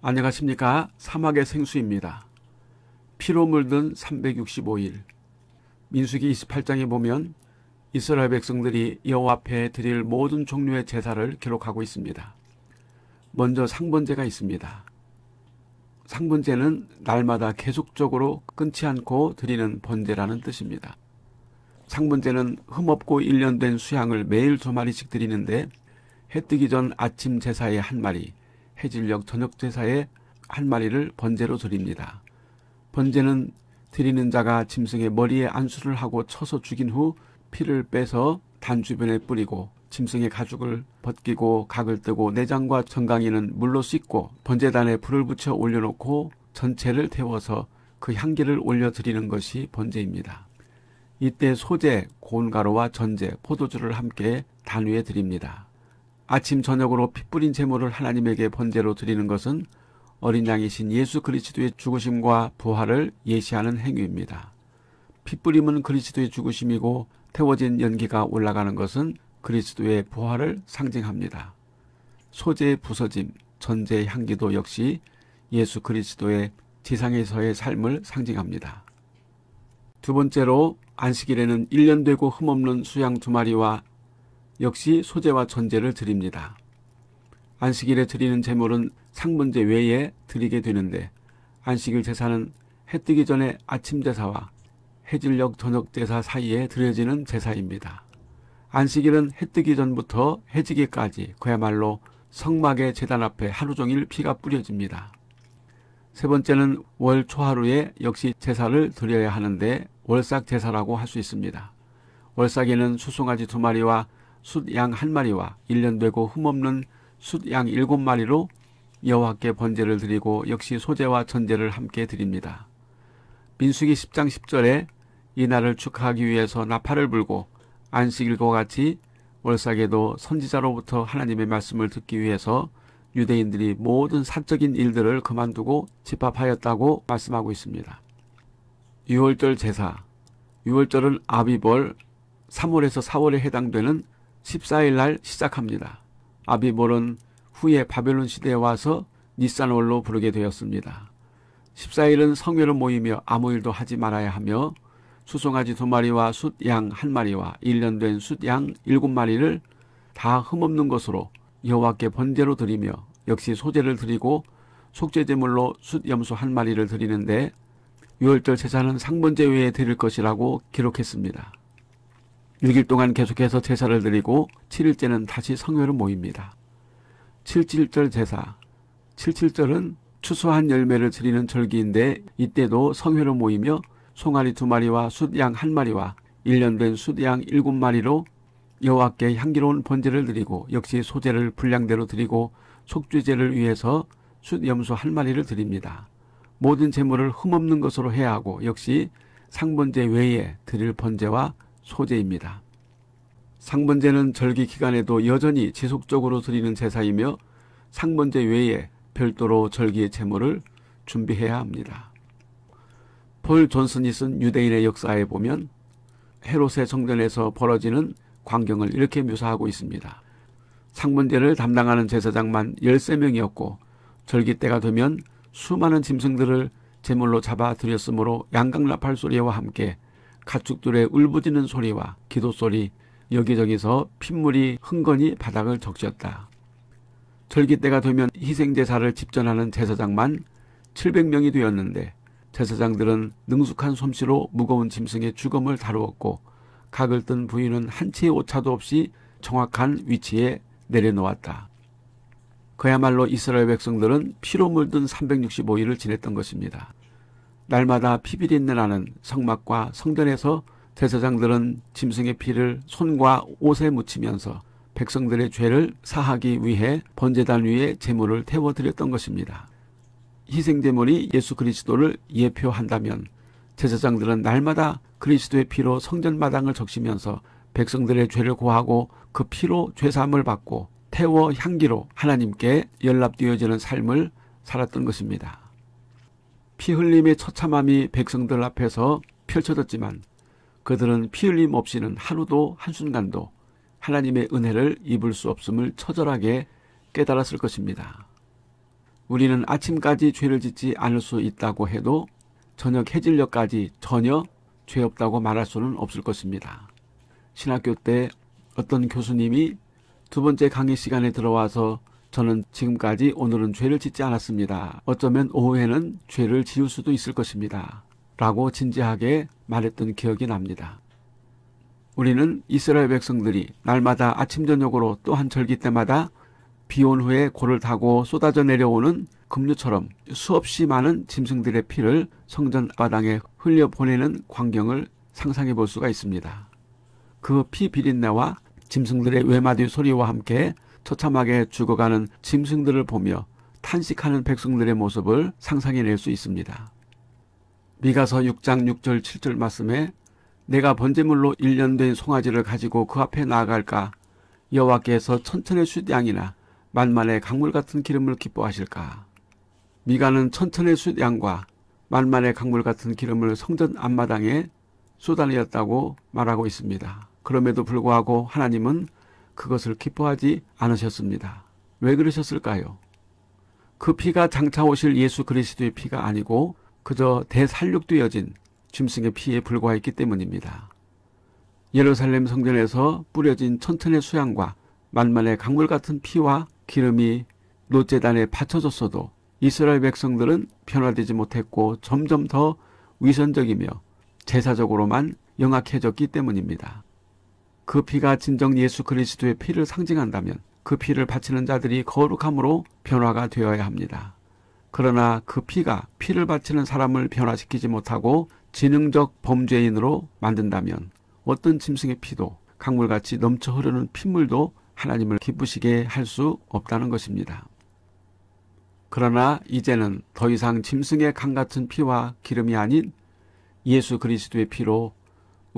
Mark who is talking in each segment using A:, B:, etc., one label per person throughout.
A: 안녕하십니까. 사막의 생수입니다. 피로 물든 365일. 민수기 28장에 보면 이스라엘 백성들이 여호와 앞에 드릴 모든 종류의 제사를 기록하고 있습니다. 먼저 상번제가 있습니다. 상번제는 날마다 계속적으로 끊지 않고 드리는 번제라는 뜻입니다. 상번제는 흠없고 일련된 수양을 매일 두 마리씩 드리는데 해 뜨기 전 아침 제사에 한 마리, 해질녘 저녁 제사에 한 마리를 번제로 드립니다. 번제는 드리는 자가 짐승의 머리에 안수를 하고 쳐서 죽인 후 피를 빼서 단 주변에 뿌리고 짐승의 가죽을 벗기고 각을 뜨고 내장과 정강이는 물로 씻고 번제단에 불을 붙여 올려놓고 전체를 태워서 그 향기를 올려드리는 것이 번제입니다. 이때 소재, 고운가루와 전제, 포도주를 함께 단 위에 드립니다. 아침 저녁으로 핏 뿌린 제물을 하나님에게 번제로 드리는 것은 어린 양이신 예수 그리스도의 죽으심과 부활을 예시하는 행위입니다. 핏 뿌림은 그리스도의 죽으심이고 태워진 연기가 올라가는 것은 그리스도의 부활을 상징합니다. 소재의 부서짐, 전제의 향기도 역시 예수 그리스도의 지상에서의 삶을 상징합니다. 두 번째로 안식일에는 1년 되고 흠없는 수양 두 마리와 역시 소재와 전제를 드립니다. 안식일에 드리는 제물은 상문제 외에 드리게 되는데 안식일 제사는 해 뜨기 전에 아침 제사와 해질녘 저녁 제사 사이에 드려지는 제사입니다. 안식일은 해 뜨기 전부터 해지기까지 그야말로 성막의 재단 앞에 하루 종일 피가 뿌려집니다. 세 번째는 월 초하루에 역시 제사를 드려야 하는데 월삭 제사라고 할 수 있습니다. 월삭에는 수송아지 두 마리와 숫양 한 마리와 1년 되고 흠없는 숫 양 일곱 마리로 여호와께 번제를 드리고 역시 소제와 전제를 함께 드립니다. 민수기 10장 10절에 이날을 축하하기 위해서 나팔을 불고 안식일과 같이 월삭에도 선지자로부터 하나님의 말씀을 듣기 위해서 유대인들이 모든 사적인 일들을 그만두고 집합하였다고 말씀하고 있습니다. 6월절 제사 6월절은 아비벌 3월에서 4월에 해당되는 14일 날 시작합니다. 아비볼은 후에 바벨론 시대에 와서 니산월로 부르게 되었습니다. 14일은 성회를 모이며 아무 일도 하지 말아야 하며 수송아지 두 마리와 숫양 한 마리와 1년 된 숫양 일곱 마리를 다 흠없는 것으로 여호와께 번제로 드리며 역시 소제를 드리고 속죄제물로 숫염소 한 마리를 드리는데 6월절 제사는 상번제 외에 드릴 것이라고 기록했습니다. 6일 동안 계속해서 제사를 드리고 7일째는 다시 성회로 모입니다. 77절 제사 77절은 추수한 열매를 드리는 절기인데 이때도 성회로 모이며 송아리 두 마리와 숫양 한 마리와 1년 된 숫양 일곱 마리로 여호와께 향기로운 번제를 드리고 역시 소제를 분량대로 드리고 속죄제를 위해서 숫염소 한 마리를 드립니다. 모든 재물을 흠없는 것으로 해야 하고 역시 상번제 외에 드릴 번제와 소재입니다. 상번제는 절기 기간에도 여전히 지속적으로 드리는 제사이며 상번제 외에 별도로 절기의 제물을 준비해야 합니다. 폴 존슨이 쓴 유대인의 역사에 보면 헤롯의 성전에서 벌어지는 광경을 이렇게 묘사하고 있습니다. 상문제를 담당하는 제사장만 13명이었고 절기 때가 되면 수많은 짐승들을 제물로 잡아 들였으므로 양강나팔 소리와 함께 가축들의 울부짖는 소리와 기도 소리, 여기저기서 핏물이 흥건히 바닥을 적셨다. 절기 때가 되면 희생제사를 집전하는 제사장만 700명이 되었는데 제사장들은 능숙한 솜씨로 무거운 짐승의 죽음을 다루었고 각을 뜬 부인은 한 치의 오차도 없이 정확한 위치에 내려놓았다. 그야말로 이스라엘 백성들은 피로 물든 365일을 지냈던 것입니다. 날마다 피비린내 나는 성막과 성전에서 대사장들은 짐승의 피를 손과 옷에 묻히면서 백성들의 죄를 사하기 위해 번제단 위에 제물을 태워 드렸던 것입니다. 희생 제물이 예수 그리스도를 예표한다면 제사장들은 날마다 그리스도의 피로 성전 마당을 적시면서 백성들의 죄를 고하고 그 피로 죄사함을 받고 태워 향기로 하나님께 연락되어지는 삶을 살았던 것입니다. 피 흘림의 처참함이 백성들 앞에서 펼쳐졌지만 그들은 피 흘림 없이는 하루도 한순간도 하나님의 은혜를 입을 수 없음을 처절하게 깨달았을 것입니다. 우리는 아침까지 죄를 짓지 않을 수 있다고 해도 저녁 해질녘까지 전혀 죄 없다고 말할 수는 없을 것입니다. 신학교 때 어떤 교수님이 두 번째 강의 시간에 들어와서 저는 지금까지 오늘은 죄를 짓지 않았습니다. 어쩌면 오후에는 죄를 지을 수도 있을 것입니다. 라고 진지하게 말했던 기억이 납니다. 우리는 이스라엘 백성들이 날마다 아침 저녁으로 또 한 절기 때마다 비온 후에 고를 타고 쏟아져 내려오는 급류처럼 수없이 많은 짐승들의 피를 성전 바닥에 흘려 보내는 광경을 상상해 볼 수가 있습니다. 그 피 비린내와 짐승들의 외마디 소리와 함께 처참하게 죽어가는 짐승들을 보며 탄식하는 백성들의 모습을 상상해낼 수 있습니다. 미가서 6장 6절 7절 말씀에 내가 번제물로 1년 된 송아지를 가지고 그 앞에 나아갈까 여호와께서 천천의 숫양이나 만만의 강물 같은 기름을 기뻐하실까 미가는 천천의 숫양과 만만의 강물 같은 기름을 성전 앞마당에 쏟아내었다고 말하고 있습니다. 그럼에도 불구하고 하나님은 그것을 기뻐하지 않으셨습니다. 왜 그러셨을까요? 그 피가 장차 오실 예수 그리스도의 피가 아니고 그저 대살육도 어진 짐승의 피에 불과했기 때문입니다. 예루살렘 성전에서 뿌려진 천천의 수양과 만만의 강물 같은 피와 기름이 노제단에 받쳐졌어도 이스라엘 백성들은 변화되지 못했고 점점 더 위선적이며 제사적으로만 영악해졌기 때문입니다. 그 피가 진정 예수 그리스도의 피를 상징한다면 그 피를 바치는 자들이 거룩함으로 변화가 되어야 합니다. 그러나 그 피가 피를 바치는 사람을 변화시키지 못하고 지능적 범죄인으로 만든다면 어떤 짐승의 피도 강물같이 넘쳐 흐르는 핏물도 하나님을 기쁘시게 할 수 없다는 것입니다. 그러나 이제는 더 이상 짐승의 강 같은 피와 기름이 아닌 예수 그리스도의 피로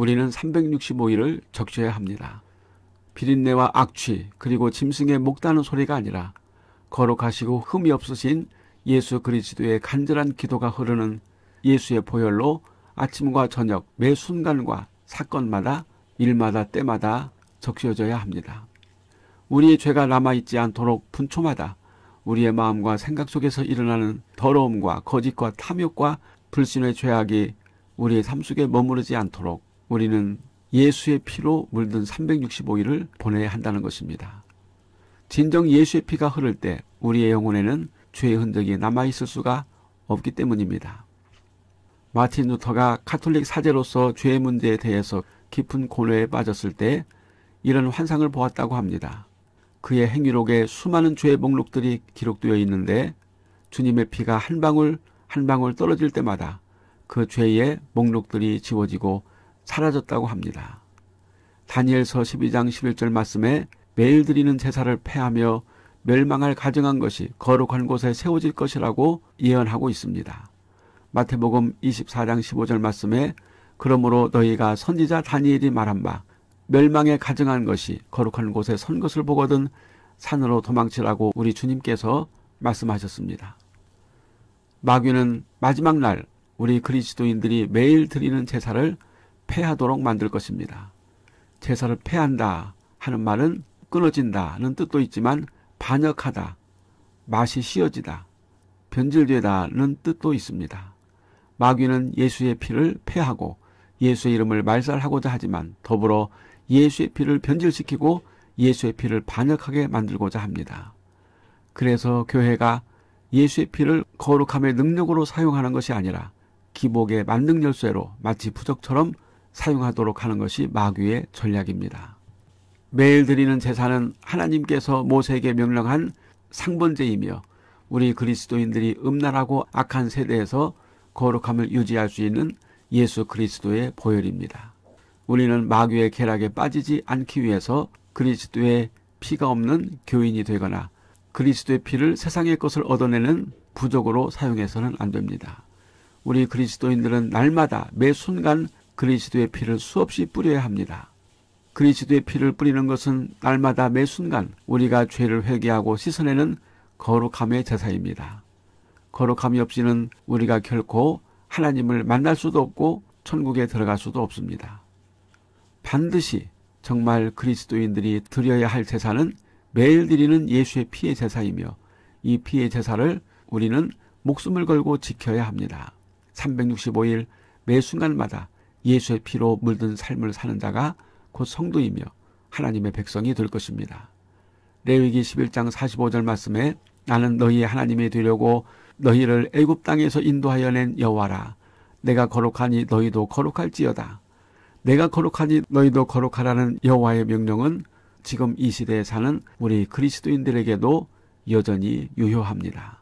A: 우리는 365일을 적셔야 합니다. 비린내와 악취 그리고 짐승의 목다는 소리가 아니라 거룩하시고 흠이 없으신 예수 그리스도의 간절한 기도가 흐르는 예수의 보혈로 아침과 저녁 매 순간과 사건마다 일마다 때마다 적셔져야 합니다. 우리의 죄가 남아있지 않도록 분초마다 우리의 마음과 생각 속에서 일어나는 더러움과 거짓과 탐욕과 불신의 죄악이 우리의 삶 속에 머무르지 않도록 우리는 예수의 피로 물든 365일을 보내야 한다는 것입니다. 진정 예수의 피가 흐를 때 우리의 영혼에는 죄의 흔적이 남아있을 수가 없기 때문입니다. 마틴 루터가 카톨릭 사제로서 죄의 문제에 대해서 깊은 고뇌에 빠졌을 때 이런 환상을 보았다고 합니다. 그의 행위록에 수많은 죄의 목록들이 기록되어 있는데 주님의 피가 한 방울 한 방울 떨어질 때마다 그 죄의 목록들이 지워지고 사라졌다고 합니다. 다니엘서 12장 11절 말씀에 매일 드리는 제사를 패하며 멸망할 가정한 것이 거룩한 곳에 세워질 것이라고 예언하고 있습니다. 마태복음 24장 15절 말씀에 그러므로 너희가 선지자 다니엘이 말한 바 멸망에 가정한 것이 거룩한 곳에 선 것을 보거든 산으로 도망치라고 우리 주님께서 말씀하셨습니다. 마귀는 마지막 날 우리 그리스도인들이 매일 드리는 제사를 폐하도록 만들 것입니다. 제사를 폐한다 하는 말은 끊어진다는 뜻도 있지만 반역하다, 맛이 씌어지다, 변질되다는 뜻도 있습니다. 마귀는 예수의 피를 폐하고 예수의 이름을 말살하고자 하지만 더불어 예수의 피를 변질시키고 예수의 피를 반역하게 만들고자 합니다. 그래서 교회가 예수의 피를 거룩함의 능력으로 사용하는 것이 아니라 기복의 만능열쇠로 마치 부적처럼 사용하도록 하는 것이 마귀의 전략입니다. 매일 드리는 제사는 하나님께서 모세에게 명령한 상번제이며 우리 그리스도인들이 음란하고 악한 세대에서 거룩함을 유지할 수 있는 예수 그리스도의 보혈입니다. 우리는 마귀의 계략에 빠지지 않기 위해서 그리스도의 피가 없는 교인이 되거나 그리스도의 피를 세상의 것을 얻어내는 부족으로 사용해서는 안 됩니다. 우리 그리스도인들은 날마다 매 순간 그리스도의 피를 수없이 뿌려야 합니다. 그리스도의 피를 뿌리는 것은 날마다 매 순간 우리가 죄를 회개하고 씻어내는 거룩함의 제사입니다. 거룩함이 없이는 우리가 결코 하나님을 만날 수도 없고 천국에 들어갈 수도 없습니다. 반드시 정말 그리스도인들이 드려야 할 제사는 매일 드리는 예수의 피의 제사이며 이 피의 제사를 우리는 목숨을 걸고 지켜야 합니다. 365일 매 순간마다 예수의 피로 물든 삶을 사는 자가 곧 성도이며 하나님의 백성이 될 것입니다. 레위기 11장 45절 말씀에 나는 너희의 하나님이 되려고 너희를 애굽 땅에서 인도하여 낸 여호와라 내가 거룩하니 너희도 거룩할지어다 내가 거룩하니 너희도 거룩하라는 여호와의 명령은 지금 이 시대에 사는 우리 그리스도인들에게도 여전히 유효합니다.